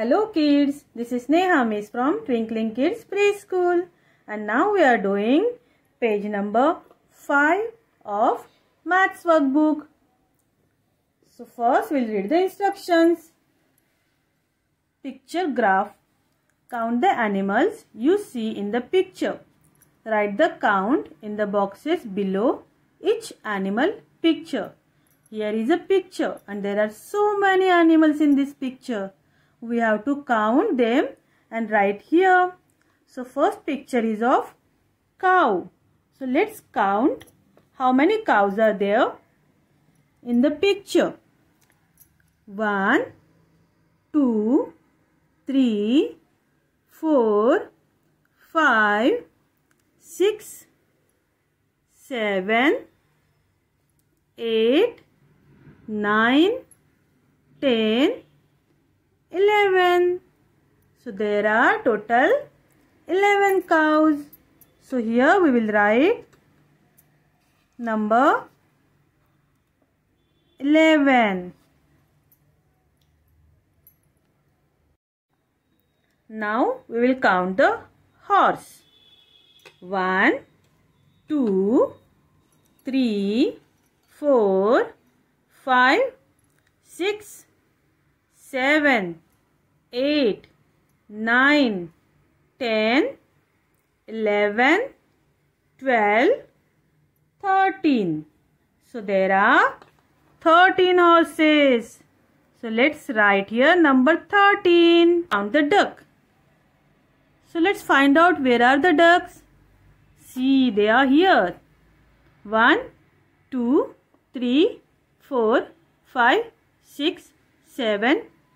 Hello kids, this is Neha Miss from Twinkling Kids Preschool and now we are doing page number 5 of maths workbook. So first we'll read the instructions. Picture graph. Count the animals you see in the picture. Write the count in the boxes below each animal picture. Here is a picture and there are so many animals in this picture we have to count them and write here. So first picture is of cow. So let's count how many cows are there in the picture. One, two, three, four, five, six, seven, eight, nine, ten. 11. So there are total 11 cows. So here we will write number 11. Now we will count the horse. 1, 2, 3, 4, 5, 6, seven, eight, nine, ten, eleven, twelve, thirteen. So there are 13 horses. So let's write here number 13. Count the duck. So let's find out where are the ducks. See they are here. 1, 2, 3, 4, 5, 6, 7,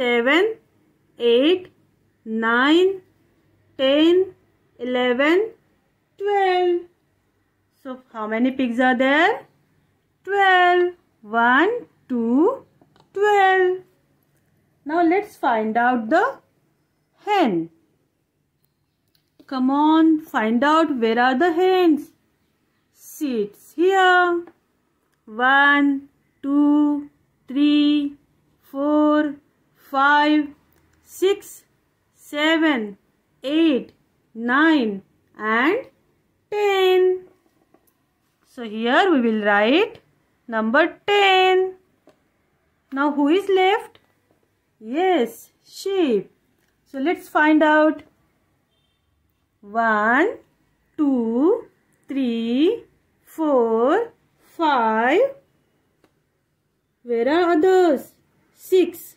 7, 8, 9, 10, 11, 12. So how many pigs are there? 12. 1, 2, 12. Now let's find out the hen. Come on, find out where are the hens. it's here. 1, 2, five, six, seven, eight, nine, and 10. So here we will write number 10. Now who is left? Yes, sheep. So let's find out. 1, 2, 3, 4, 5. Where are others? 6,